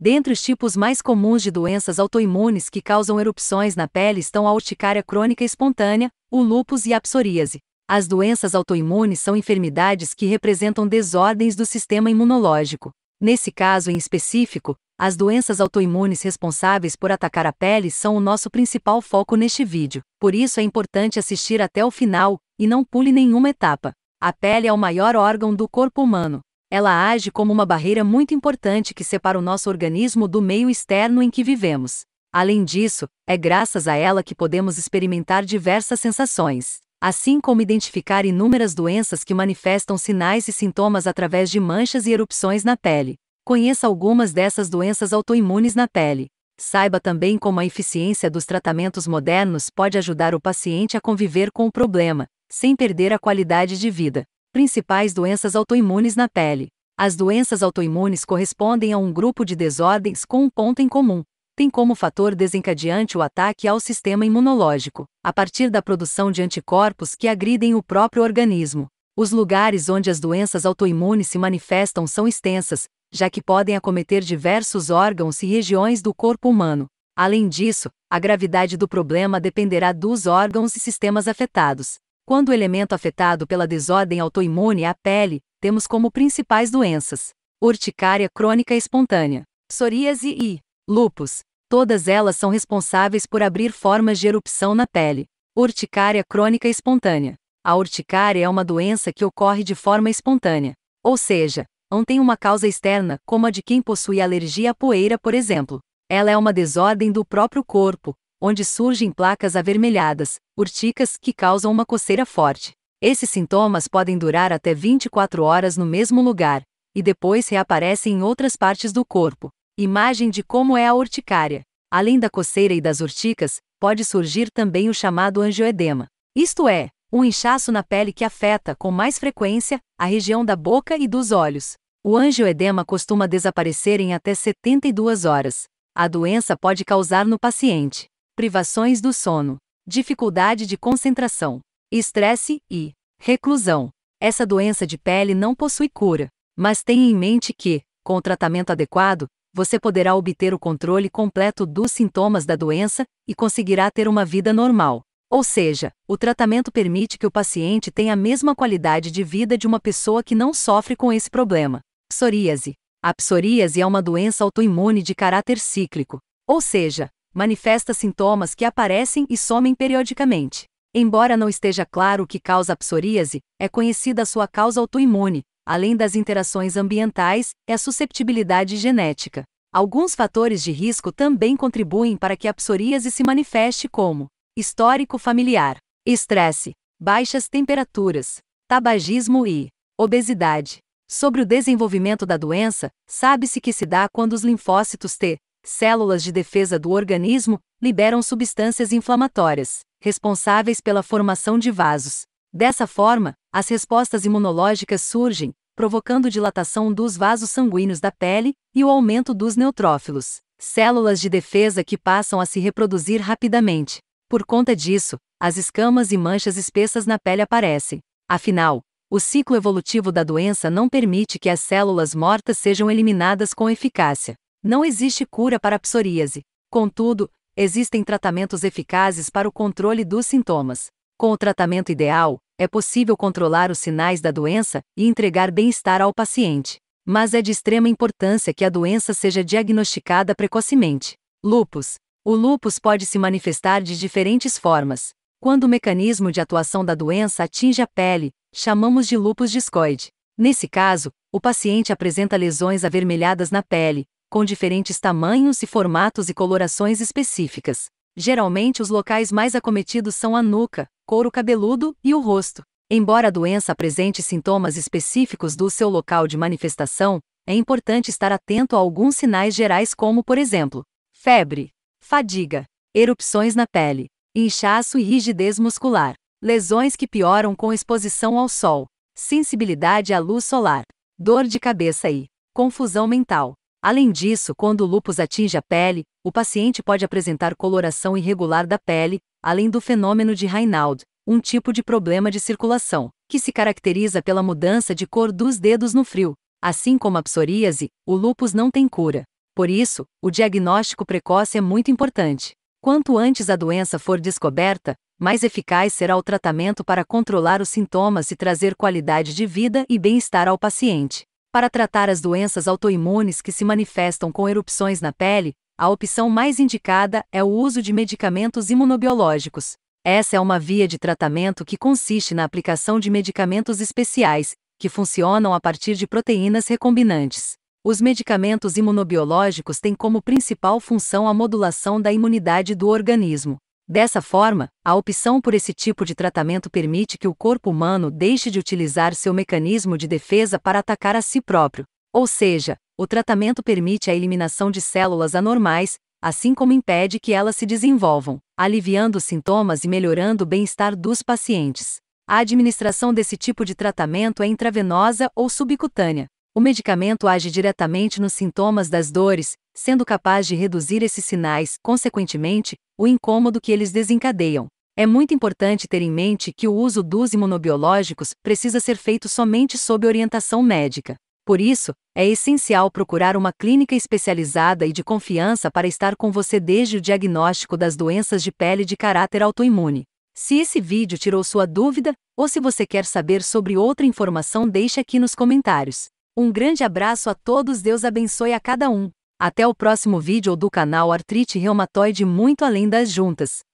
Dentre os tipos mais comuns de doenças autoimunes que causam erupções na pele estão a urticária crônica espontânea, o lúpus e a psoríase. As doenças autoimunes são enfermidades que representam desordens do sistema imunológico. Nesse caso em específico, as doenças autoimunes responsáveis por atacar a pele são o nosso principal foco neste vídeo. Por isso é importante assistir até o final e não pule nenhuma etapa. A pele é o maior órgão do corpo humano. Ela age como uma barreira muito importante que separa o nosso organismo do meio externo em que vivemos. Além disso, é graças a ela que podemos experimentar diversas sensações, assim como identificar inúmeras doenças que manifestam sinais e sintomas através de manchas e erupções na pele. Conheça algumas dessas doenças autoimunes na pele. Saiba também como a eficiência dos tratamentos modernos pode ajudar o paciente a conviver com o problema, sem perder a qualidade de vida. Principais doenças autoimunes na pele. As doenças autoimunes correspondem a um grupo de desordens com um ponto em comum. Tem como fator desencadeante o ataque ao sistema imunológico, a partir da produção de anticorpos que agridem o próprio organismo. Os lugares onde as doenças autoimunes se manifestam são extensas, já que podem acometer diversos órgãos e regiões do corpo humano. Além disso, a gravidade do problema dependerá dos órgãos e sistemas afetados. Quando o elemento afetado pela desordem autoimune é a pele, temos como principais doenças: urticária crônica espontânea, psoríase e lupus. Todas elas são responsáveis por abrir formas de erupção na pele. Urticária crônica espontânea. A urticária é uma doença que ocorre de forma espontânea, ou seja, não tem uma causa externa, como a de quem possui alergia à poeira, por exemplo. Ela é uma desordem do próprio corpo, onde surgem placas avermelhadas, urticas, que causam uma coceira forte. Esses sintomas podem durar até 24 horas no mesmo lugar, e depois reaparecem em outras partes do corpo. Imagem de como é a urticária. Além da coceira e das urticas, pode surgir também o chamado angioedema. Isto é, um inchaço na pele que afeta, com mais frequência, a região da boca e dos olhos. O angioedema costuma desaparecer em até 72 horas. A doença pode causar no paciente privações do sono, dificuldade de concentração, estresse e reclusão. Essa doença de pele não possui cura, mas tenha em mente que, com o tratamento adequado, você poderá obter o controle completo dos sintomas da doença e conseguirá ter uma vida normal. Ou seja, o tratamento permite que o paciente tenha a mesma qualidade de vida de uma pessoa que não sofre com esse problema. Psoríase. A psoríase é uma doença autoimune de caráter cíclico, ou seja, manifesta sintomas que aparecem e somem periodicamente. Embora não esteja claro o que causa a psoríase, é conhecida a sua causa autoimune, além das interações ambientais, é a susceptibilidade genética. Alguns fatores de risco também contribuem para que a psoríase se manifeste como histórico familiar, estresse, baixas temperaturas, tabagismo e obesidade. Sobre o desenvolvimento da doença, sabe-se que se dá quando os linfócitos T Células de defesa do organismo liberam substâncias inflamatórias, responsáveis pela formação de vasos. Dessa forma, as respostas imunológicas surgem, provocando dilatação dos vasos sanguíneos da pele e o aumento dos neutrófilos, células de defesa que passam a se reproduzir rapidamente. Por conta disso, as escamas e manchas espessas na pele aparecem. Afinal, o ciclo evolutivo da doença não permite que as células mortas sejam eliminadas com eficácia. Não existe cura para a psoríase. Contudo, existem tratamentos eficazes para o controle dos sintomas. Com o tratamento ideal, é possível controlar os sinais da doença e entregar bem-estar ao paciente. Mas é de extrema importância que a doença seja diagnosticada precocemente. Lupus. O lupus pode se manifestar de diferentes formas. Quando o mecanismo de atuação da doença atinge a pele, chamamos de lupus discoide. Nesse caso, o paciente apresenta lesões avermelhadas na pele, com diferentes tamanhos e formatos e colorações específicas. Geralmente, os locais mais acometidos são a nuca, couro cabeludo e o rosto. Embora a doença apresente sintomas específicos do seu local de manifestação, é importante estar atento a alguns sinais gerais, como, por exemplo, febre, fadiga, erupções na pele, inchaço e rigidez muscular, lesões que pioram com exposição ao sol, sensibilidade à luz solar, dor de cabeça e confusão mental. Além disso, quando o lúpus atinge a pele, o paciente pode apresentar coloração irregular da pele, além do fenômeno de Raynaud, um tipo de problema de circulação, que se caracteriza pela mudança de cor dos dedos no frio. Assim como a psoríase, o lúpus não tem cura. Por isso, o diagnóstico precoce é muito importante. Quanto antes a doença for descoberta, mais eficaz será o tratamento para controlar os sintomas e trazer qualidade de vida e bem-estar ao paciente. Para tratar as doenças autoimunes que se manifestam com erupções na pele, a opção mais indicada é o uso de medicamentos imunobiológicos. Essa é uma via de tratamento que consiste na aplicação de medicamentos especiais, que funcionam a partir de proteínas recombinantes. Os medicamentos imunobiológicos têm como principal função a modulação da imunidade do organismo. Dessa forma, a opção por esse tipo de tratamento permite que o corpo humano deixe de utilizar seu mecanismo de defesa para atacar a si próprio. Ou seja, o tratamento permite a eliminação de células anormais, assim como impede que elas se desenvolvam, aliviando os sintomas e melhorando o bem-estar dos pacientes. A administração desse tipo de tratamento é intravenosa ou subcutânea. O medicamento age diretamente nos sintomas das dores, sendo capaz de reduzir esses sinais, consequentemente, o incômodo que eles desencadeiam. É muito importante ter em mente que o uso dos imunobiológicos precisa ser feito somente sob orientação médica. Por isso, é essencial procurar uma clínica especializada e de confiança para estar com você desde o diagnóstico das doenças de pele de caráter autoimune. Se esse vídeo tirou sua dúvida, ou se você quer saber sobre outra informação, deixe aqui nos comentários. Um grande abraço a todos, Deus abençoe a cada um. Até o próximo vídeo do canal Artrite Reumatoide muito além das juntas.